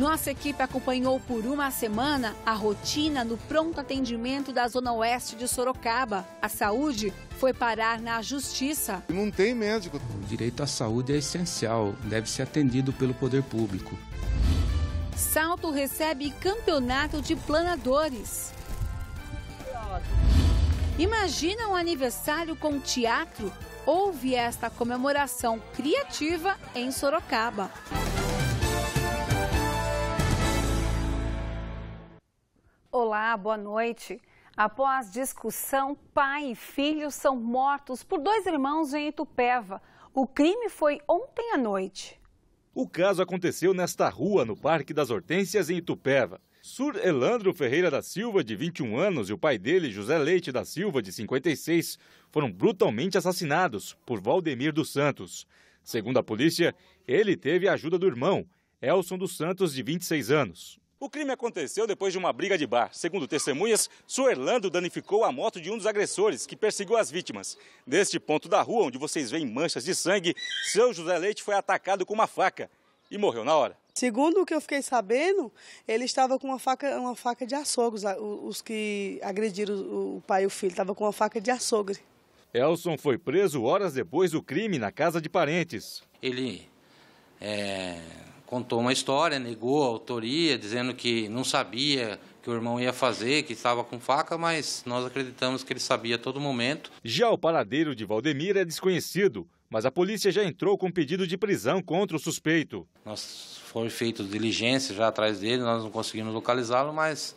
Nossa equipe acompanhou por uma semana a rotina no pronto atendimento da Zona Oeste de Sorocaba. A saúde foi parar na justiça. Não tem médico. O direito à saúde é essencial, deve ser atendido pelo poder público. Salto recebe campeonato de planadores. Imagina um aniversário com teatro? Houve esta comemoração criativa em Sorocaba. Olá, boa noite. Após discussão, pai e filho são mortos por dois irmãos em Itupeva. O crime foi ontem à noite. O caso aconteceu nesta rua, no Parque das Hortênsias, em Itupeva. Sur Elandro Ferreira da Silva, de 21 anos, e o pai dele, José Leite da Silva, de 56, foram brutalmente assassinados por Valdemir dos Santos. Segundo a polícia, ele teve a ajuda do irmão, Elson dos Santos, de 26 anos. O crime aconteceu depois de uma briga de bar. Segundo testemunhas, Suerlando danificou a moto de um dos agressores, que perseguiu as vítimas. Neste ponto da rua, onde vocês veem manchas de sangue, seu José Leite foi atacado com uma faca e morreu na hora. Segundo o que eu fiquei sabendo, ele estava com uma faca, uma faca de açougue. Os, os que agrediram o pai e o filho estavam com uma faca de açougue. Elson foi preso horas depois do crime na casa de parentes. Ele é, contou uma história, negou a autoria, dizendo que não sabia que o irmão ia fazer, que estava com faca, mas nós acreditamos que ele sabia a todo momento. Já o paradeiro de Valdemir é desconhecido, mas a polícia já entrou com pedido de prisão contra o suspeito. Nós foi feito diligência já atrás dele, nós não conseguimos localizá-lo, mas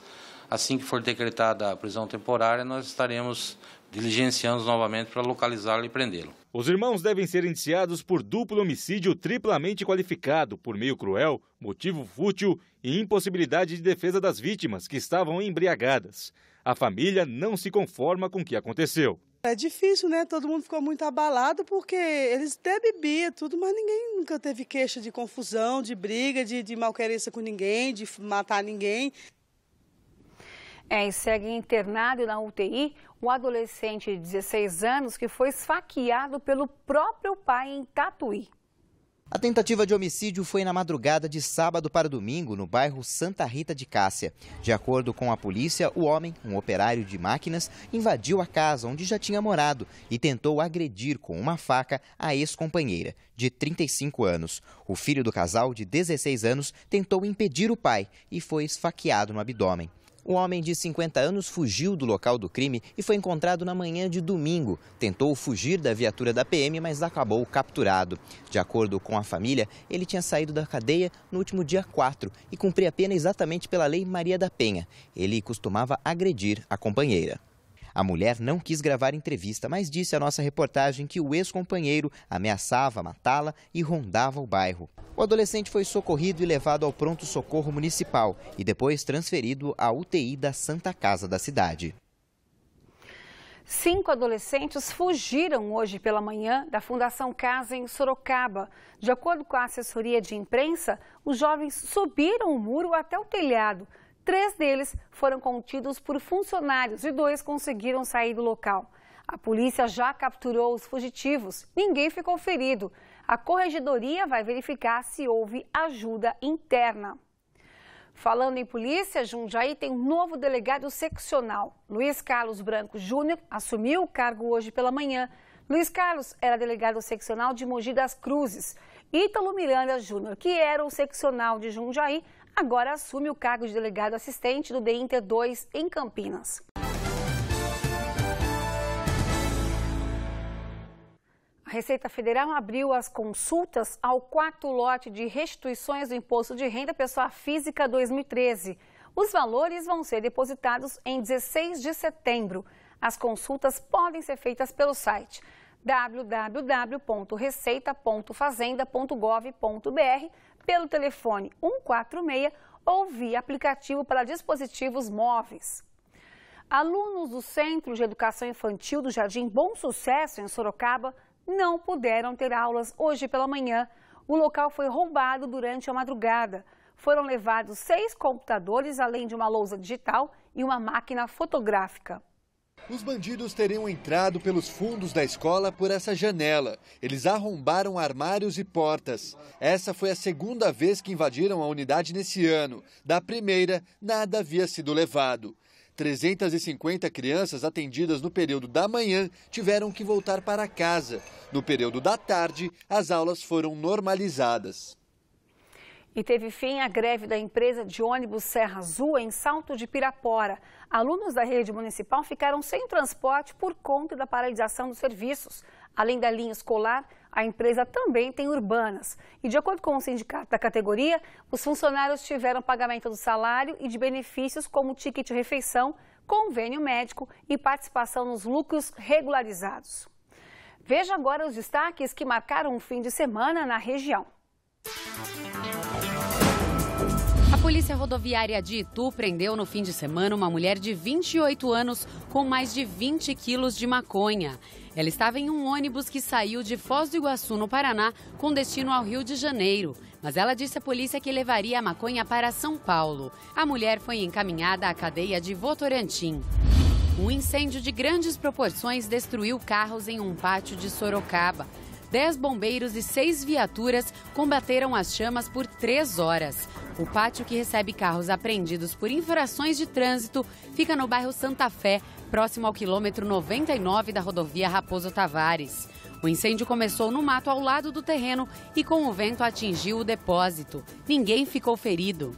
assim que for decretada a prisão temporária, nós estaremos diligenciando novamente para localizá-lo e prendê-lo. Os irmãos devem ser indiciados por duplo homicídio triplamente qualificado, por meio cruel, motivo fútil e impossibilidade de defesa das vítimas, que estavam embriagadas. A família não se conforma com o que aconteceu. É difícil, né? Todo mundo ficou muito abalado porque eles até bebiam tudo, mas ninguém nunca teve queixa de confusão, de briga, de, de malquerência com ninguém, de matar ninguém. É, e segue internado na UTI o um adolescente de 16 anos que foi esfaqueado pelo próprio pai em Tatuí. A tentativa de homicídio foi na madrugada de sábado para domingo, no bairro Santa Rita de Cássia. De acordo com a polícia, o homem, um operário de máquinas, invadiu a casa onde já tinha morado e tentou agredir com uma faca a ex-companheira, de 35 anos. O filho do casal, de 16 anos, tentou impedir o pai e foi esfaqueado no abdômen. Um homem de 50 anos fugiu do local do crime e foi encontrado na manhã de domingo. Tentou fugir da viatura da PM, mas acabou capturado. De acordo com a família, ele tinha saído da cadeia no último dia 4 e cumpria a pena exatamente pela Lei Maria da Penha. Ele costumava agredir a companheira. A mulher não quis gravar entrevista, mas disse à nossa reportagem que o ex-companheiro ameaçava matá-la e rondava o bairro. O adolescente foi socorrido e levado ao pronto-socorro municipal e depois transferido à UTI da Santa Casa da cidade. Cinco adolescentes fugiram hoje pela manhã da Fundação Casa em Sorocaba. De acordo com a assessoria de imprensa, os jovens subiram o muro até o telhado Três deles foram contidos por funcionários e dois conseguiram sair do local. A polícia já capturou os fugitivos. Ninguém ficou ferido. A corregedoria vai verificar se houve ajuda interna. Falando em polícia, Jundiaí tem um novo delegado seccional. Luiz Carlos Branco Júnior assumiu o cargo hoje pela manhã. Luiz Carlos era delegado seccional de Mogi das Cruzes. Ítalo Miranda Júnior, que era o seccional de Jundiaí, agora assume o cargo de delegado assistente do Dinter 2 em Campinas. A Receita Federal abriu as consultas ao quarto lote de restituições do Imposto de Renda Pessoa Física 2013. Os valores vão ser depositados em 16 de setembro. As consultas podem ser feitas pelo site www.receita.fazenda.gov.br pelo telefone 146 ou via aplicativo para dispositivos móveis. Alunos do Centro de Educação Infantil do Jardim Bom Sucesso, em Sorocaba, não puderam ter aulas hoje pela manhã. O local foi roubado durante a madrugada. Foram levados seis computadores, além de uma lousa digital e uma máquina fotográfica. Os bandidos teriam entrado pelos fundos da escola por essa janela. Eles arrombaram armários e portas. Essa foi a segunda vez que invadiram a unidade nesse ano. Da primeira, nada havia sido levado. 350 crianças atendidas no período da manhã tiveram que voltar para casa. No período da tarde, as aulas foram normalizadas. E teve fim a greve da empresa de ônibus Serra Azul em Salto de Pirapora. Alunos da rede municipal ficaram sem transporte por conta da paralisação dos serviços. Além da linha escolar, a empresa também tem urbanas. E de acordo com o sindicato da categoria, os funcionários tiveram pagamento do salário e de benefícios como ticket refeição, convênio médico e participação nos lucros regularizados. Veja agora os destaques que marcaram o fim de semana na região. Polícia Rodoviária de Itu prendeu no fim de semana uma mulher de 28 anos com mais de 20 quilos de maconha. Ela estava em um ônibus que saiu de Foz do Iguaçu, no Paraná, com destino ao Rio de Janeiro. Mas ela disse à polícia que levaria a maconha para São Paulo. A mulher foi encaminhada à cadeia de Votorantim. Um incêndio de grandes proporções destruiu carros em um pátio de Sorocaba. Dez bombeiros e seis viaturas combateram as chamas por três horas. O pátio que recebe carros apreendidos por infrações de trânsito fica no bairro Santa Fé, próximo ao quilômetro 99 da rodovia Raposo Tavares. O incêndio começou no mato ao lado do terreno e com o vento atingiu o depósito. Ninguém ficou ferido.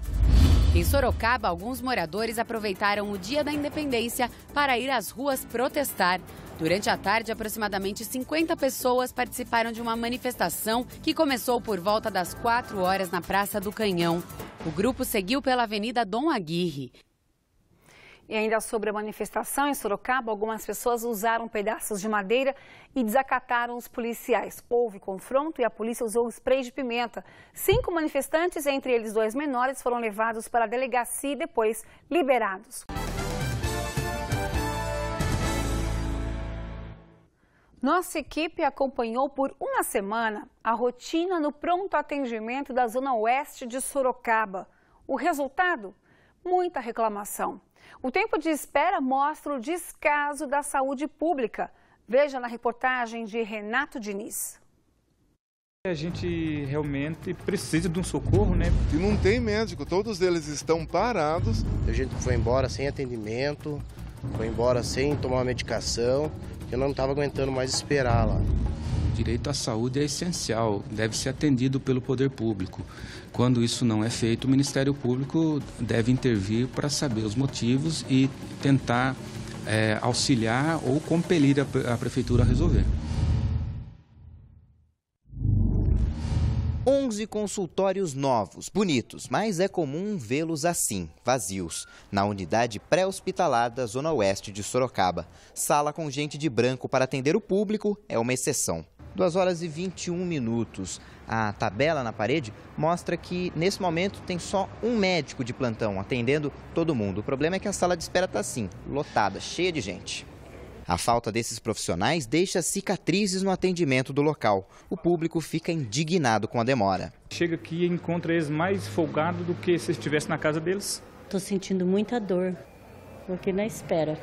Em Sorocaba, alguns moradores aproveitaram o Dia da Independência para ir às ruas protestar. Durante a tarde, aproximadamente 50 pessoas participaram de uma manifestação que começou por volta das 4 horas na Praça do Canhão. O grupo seguiu pela Avenida Dom Aguirre. E ainda sobre a manifestação em Sorocaba, algumas pessoas usaram pedaços de madeira e desacataram os policiais. Houve confronto e a polícia usou spray de pimenta. Cinco manifestantes, entre eles dois menores, foram levados para a delegacia e depois liberados. Nossa equipe acompanhou por uma semana a rotina no pronto atendimento da Zona Oeste de Sorocaba. O resultado? Muita reclamação. O tempo de espera mostra o descaso da saúde pública. Veja na reportagem de Renato Diniz. A gente realmente precisa de um socorro, né? E não tem médico, todos eles estão parados. A gente foi embora sem atendimento, foi embora sem tomar medicação eu não estava aguentando mais esperar lá. O direito à saúde é essencial, deve ser atendido pelo poder público. Quando isso não é feito, o Ministério Público deve intervir para saber os motivos e tentar é, auxiliar ou compelir a, a prefeitura a resolver. 11 consultórios novos, bonitos, mas é comum vê-los assim, vazios, na unidade pré-hospitalar da Zona Oeste de Sorocaba. Sala com gente de branco para atender o público é uma exceção. 2 horas e 21 minutos. A tabela na parede mostra que, nesse momento, tem só um médico de plantão atendendo todo mundo. O problema é que a sala de espera está assim, lotada, cheia de gente. A falta desses profissionais deixa cicatrizes no atendimento do local. O público fica indignado com a demora. Chega aqui e encontra eles mais folgado do que se estivesse na casa deles. Estou sentindo muita dor, porque na espera.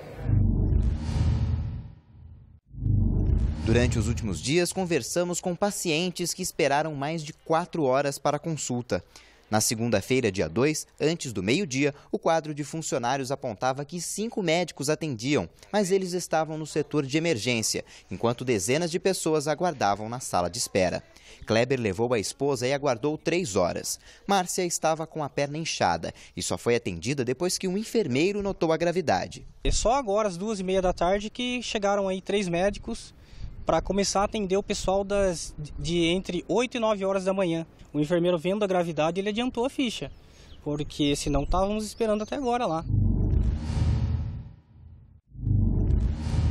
Durante os últimos dias, conversamos com pacientes que esperaram mais de quatro horas para a consulta. Na segunda-feira, dia 2, antes do meio-dia, o quadro de funcionários apontava que cinco médicos atendiam, mas eles estavam no setor de emergência, enquanto dezenas de pessoas aguardavam na sala de espera. Kleber levou a esposa e aguardou três horas. Márcia estava com a perna inchada e só foi atendida depois que um enfermeiro notou a gravidade. É só agora, às duas e meia da tarde, que chegaram aí três médicos para começar a atender o pessoal das, de entre 8 e 9 horas da manhã. O enfermeiro vendo a gravidade, ele adiantou a ficha, porque senão estávamos esperando até agora lá.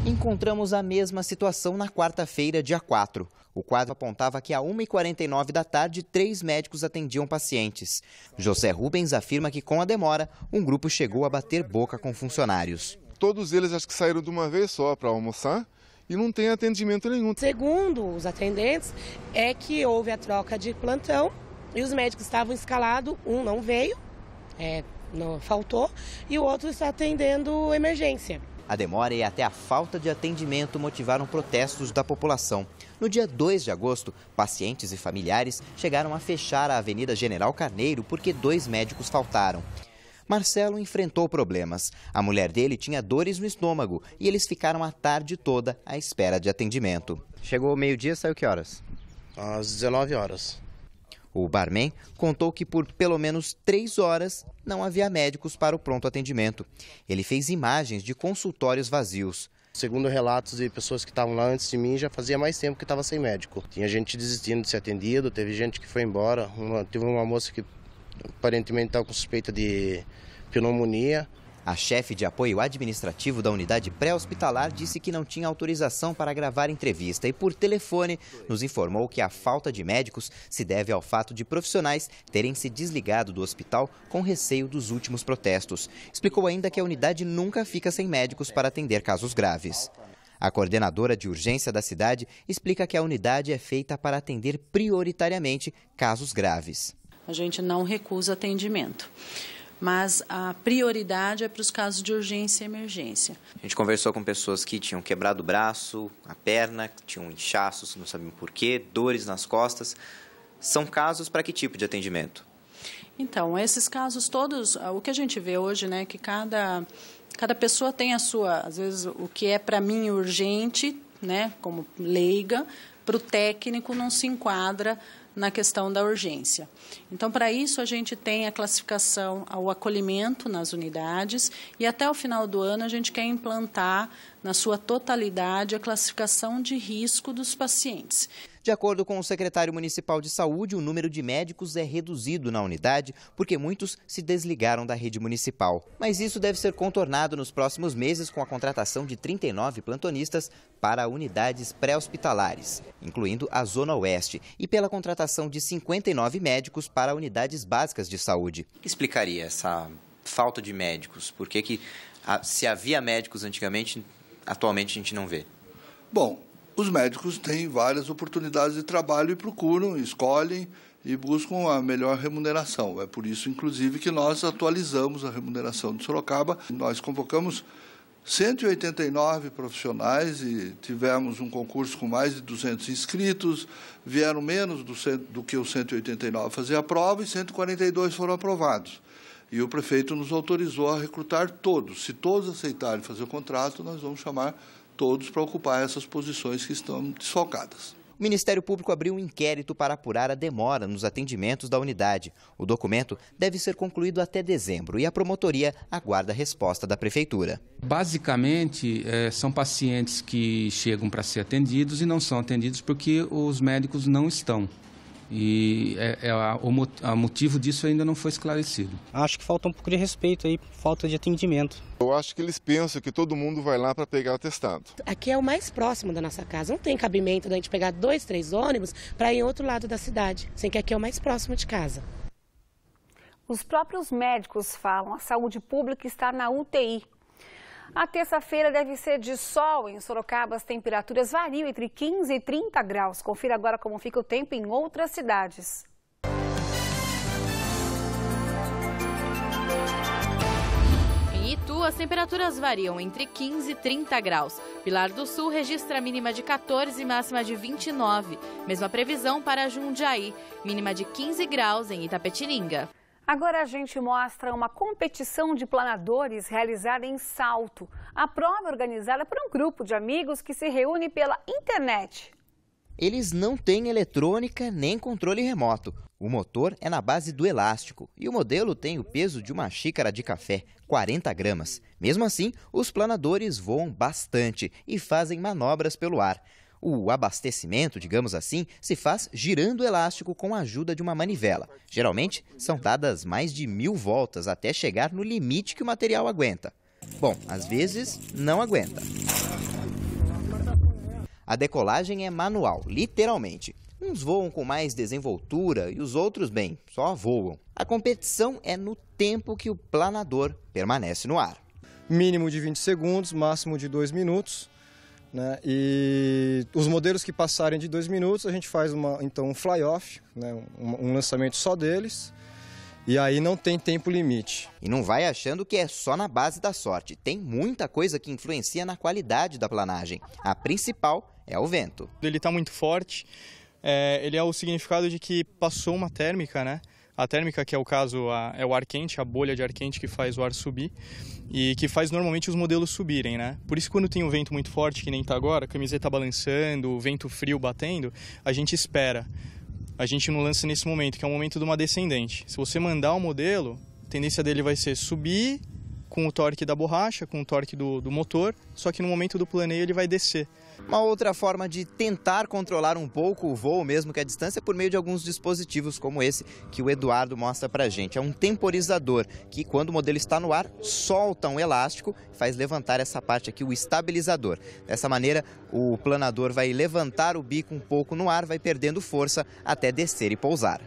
Encontramos a mesma situação na quarta-feira, dia 4. O quadro apontava que a 1h49 da tarde, três médicos atendiam pacientes. José Rubens afirma que, com a demora, um grupo chegou a bater boca com funcionários. Todos eles acho que saíram de uma vez só para almoçar e não tem atendimento nenhum. Segundo os atendentes, é que houve a troca de plantão e os médicos estavam escalados, um não veio, é, não faltou, e o outro está atendendo emergência. A demora e até a falta de atendimento motivaram protestos da população. No dia 2 de agosto, pacientes e familiares chegaram a fechar a Avenida General Carneiro porque dois médicos faltaram. Marcelo enfrentou problemas. A mulher dele tinha dores no estômago e eles ficaram a tarde toda à espera de atendimento. Chegou meio-dia, saiu que horas? Às 19 horas. O barman contou que por pelo menos três horas não havia médicos para o pronto atendimento. Ele fez imagens de consultórios vazios. Segundo relatos de pessoas que estavam lá antes de mim, já fazia mais tempo que estava sem médico. Tinha gente desistindo de ser atendido, teve gente que foi embora. Uma, teve uma moça que aparentemente está com suspeita de pneumonia. A chefe de apoio administrativo da unidade pré-hospitalar disse que não tinha autorização para gravar entrevista e, por telefone, nos informou que a falta de médicos se deve ao fato de profissionais terem se desligado do hospital com receio dos últimos protestos. Explicou ainda que a unidade nunca fica sem médicos para atender casos graves. A coordenadora de urgência da cidade explica que a unidade é feita para atender prioritariamente casos graves. A gente não recusa atendimento mas a prioridade é para os casos de urgência e emergência. A gente conversou com pessoas que tinham quebrado o braço, a perna, tinham inchaços, não sabiam porquê, dores nas costas. São casos para que tipo de atendimento? Então, esses casos todos, ah, o que a gente vê hoje, né, que cada, cada pessoa tem a sua, às vezes o que é para mim urgente, né, como leiga, para o técnico não se enquadra na questão da urgência. Então, para isso, a gente tem a classificação ao acolhimento nas unidades e até o final do ano a gente quer implantar na sua totalidade a classificação de risco dos pacientes. De acordo com o secretário municipal de saúde, o número de médicos é reduzido na unidade porque muitos se desligaram da rede municipal. Mas isso deve ser contornado nos próximos meses com a contratação de 39 plantonistas para unidades pré-hospitalares, incluindo a Zona Oeste, e pela contratação de 59 médicos para unidades básicas de saúde. O que explicaria essa falta de médicos? Por que, que ah, se havia médicos antigamente, atualmente a gente não vê? Bom, os médicos têm várias oportunidades de trabalho e procuram, escolhem e buscam a melhor remuneração. É por isso, inclusive, que nós atualizamos a remuneração de Sorocaba. Nós convocamos 189 profissionais e tivemos um concurso com mais de 200 inscritos, vieram menos do, do que os 189 fazer a prova e 142 foram aprovados. E o prefeito nos autorizou a recrutar todos. Se todos aceitarem fazer o contrato, nós vamos chamar todos para ocupar essas posições que estão desfocadas. O Ministério Público abriu um inquérito para apurar a demora nos atendimentos da unidade. O documento deve ser concluído até dezembro e a promotoria aguarda a resposta da Prefeitura. Basicamente, é, são pacientes que chegam para ser atendidos e não são atendidos porque os médicos não estão. E é, é o a motivo disso ainda não foi esclarecido. Acho que falta um pouco de respeito aí, falta de atendimento. Eu acho que eles pensam que todo mundo vai lá para pegar atestado. Aqui é o mais próximo da nossa casa. Não tem cabimento da gente pegar dois, três ônibus para ir em outro lado da cidade, sem que aqui é o mais próximo de casa. Os próprios médicos falam, a saúde pública está na UTI. A terça-feira deve ser de sol. Em Sorocaba, as temperaturas variam entre 15 e 30 graus. Confira agora como fica o tempo em outras cidades. Em Itu, as temperaturas variam entre 15 e 30 graus. Pilar do Sul registra mínima de 14 e máxima de 29. Mesma previsão para Jundiaí, mínima de 15 graus em Itapetininga. Agora a gente mostra uma competição de planadores realizada em Salto. A prova é organizada por um grupo de amigos que se reúne pela internet. Eles não têm eletrônica nem controle remoto. O motor é na base do elástico e o modelo tem o peso de uma xícara de café, 40 gramas. Mesmo assim, os planadores voam bastante e fazem manobras pelo ar. O abastecimento, digamos assim, se faz girando o elástico com a ajuda de uma manivela. Geralmente, são dadas mais de mil voltas até chegar no limite que o material aguenta. Bom, às vezes, não aguenta. A decolagem é manual, literalmente. Uns voam com mais desenvoltura e os outros, bem, só voam. A competição é no tempo que o planador permanece no ar. Mínimo de 20 segundos, máximo de 2 minutos. Né? E os modelos que passarem de dois minutos, a gente faz uma, então um fly-off, né? um, um lançamento só deles. E aí não tem tempo limite. E não vai achando que é só na base da sorte. Tem muita coisa que influencia na qualidade da planagem. A principal é o vento. Ele está muito forte. É, ele é o significado de que passou uma térmica, né? A térmica, que é o caso, a, é o ar quente, a bolha de ar quente que faz o ar subir e que faz normalmente os modelos subirem, né? Por isso, quando tem um vento muito forte, que nem tá agora, a camiseta balançando, o vento frio batendo, a gente espera. A gente não lança nesse momento, que é o momento de uma descendente. Se você mandar o um modelo, a tendência dele vai ser subir com o torque da borracha, com o torque do, do motor, só que no momento do planeio ele vai descer. Uma outra forma de tentar controlar um pouco o voo, mesmo que a distância, é por meio de alguns dispositivos como esse que o Eduardo mostra pra gente. É um temporizador que, quando o modelo está no ar, solta um elástico e faz levantar essa parte aqui, o estabilizador. Dessa maneira, o planador vai levantar o bico um pouco no ar, vai perdendo força até descer e pousar.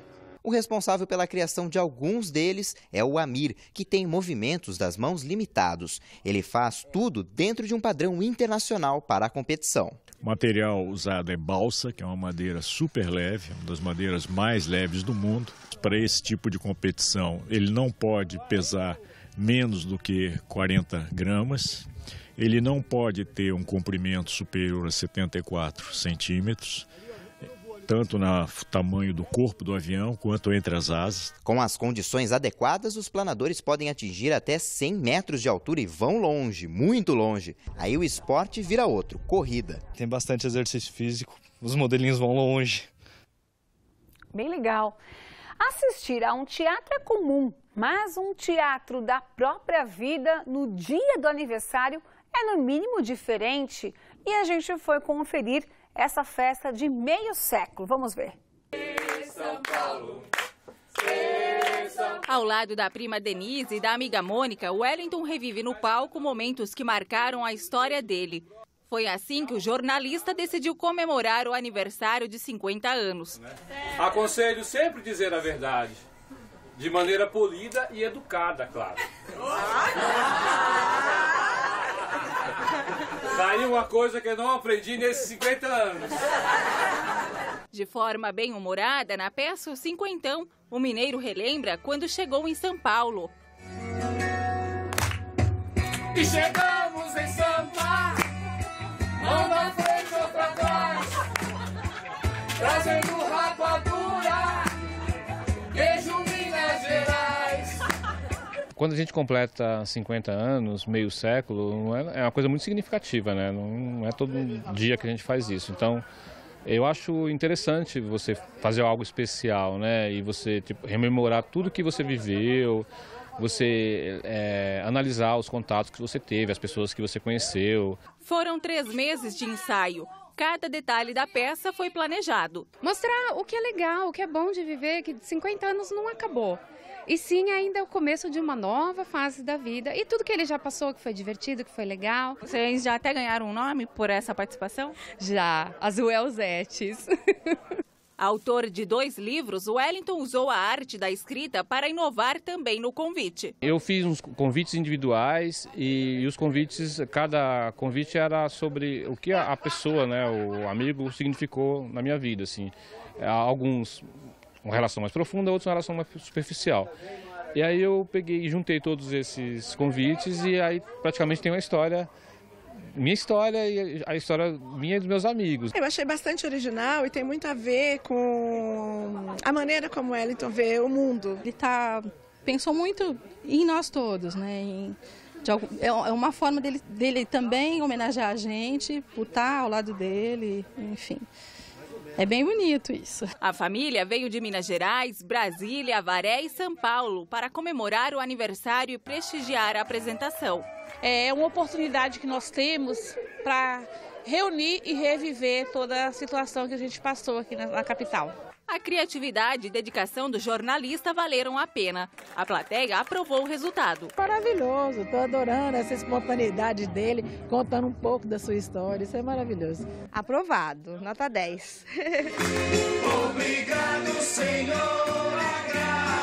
O responsável pela criação de alguns deles é o Amir, que tem movimentos das mãos limitados. Ele faz tudo dentro de um padrão internacional para a competição. O material usado é balsa, que é uma madeira super leve, uma das madeiras mais leves do mundo. Para esse tipo de competição, ele não pode pesar menos do que 40 gramas. Ele não pode ter um comprimento superior a 74 centímetros tanto no tamanho do corpo do avião quanto entre as asas. Com as condições adequadas, os planadores podem atingir até 100 metros de altura e vão longe, muito longe. Aí o esporte vira outro, corrida. Tem bastante exercício físico, os modelinhos vão longe. Bem legal. Assistir a um teatro é comum, mas um teatro da própria vida no dia do aniversário é no mínimo diferente e a gente foi conferir essa festa de meio século. Vamos ver. Ao lado da prima Denise e da amiga Mônica, Wellington revive no palco momentos que marcaram a história dele. Foi assim que o jornalista decidiu comemorar o aniversário de 50 anos. Aconselho sempre dizer a verdade, de maneira polida e educada, claro. Tá uma coisa que eu não aprendi nesses 50 anos. De forma bem humorada, na peça O Cinquentão, o mineiro relembra quando chegou em São Paulo. E chegamos em São quando a gente completa 50 anos, meio século, é, é uma coisa muito significativa, né? Não é todo dia que a gente faz isso. Então, eu acho interessante você fazer algo especial, né? E você tipo, rememorar tudo que você viveu, você é, analisar os contatos que você teve, as pessoas que você conheceu. Foram três meses de ensaio. Cada detalhe da peça foi planejado. Mostrar o que é legal, o que é bom de viver, que 50 anos não acabou e sim ainda é o começo de uma nova fase da vida e tudo que ele já passou, que foi divertido, que foi legal. Vocês já até ganharam um nome por essa participação? Já, as Welzetes. Autor de dois livros, Wellington usou a arte da escrita para inovar também no convite. Eu fiz uns convites individuais e, os convites, cada convite era sobre o que a, pessoa, né, o amigo significou na minha vida, assim. Alguns uma relação mais profunda, outros uma relação mais superficial. E aí eu peguei juntei todos esses convites e aí praticamente tem uma história minha história e a história minha e dos meus amigos. Eu achei bastante original e tem muito a ver com a maneira como o Wellington vê o mundo. Ele tá, pensou muito em nós todos, né? Em, algum, é, é uma forma dele, dele também homenagear a gente, por estar ao lado dele, enfim. É bem bonito isso. A família veio de Minas Gerais, Brasília, Varé e São Paulo para comemorar o aniversário e prestigiar a apresentação. É uma oportunidade que nós temos para reunir e reviver toda a situação que a gente passou aqui na capital. A criatividade e dedicação do jornalista valeram a pena. A plateia aprovou o resultado. Maravilhoso, estou adorando essa espontaneidade dele, contando um pouco da sua história. Isso é maravilhoso. Aprovado, nota 10. Obrigado, Senhor, a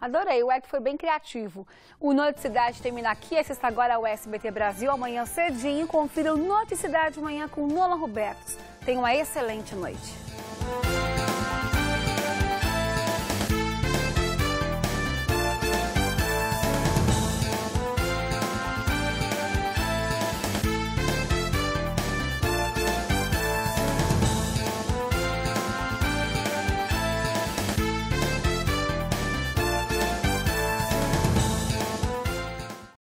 Adorei, o app foi bem criativo. O Noticidade termina aqui, assista agora ao SBT Brasil amanhã cedinho. Confira o Noticidade amanhã com Nola Robertos. Tenha uma excelente noite.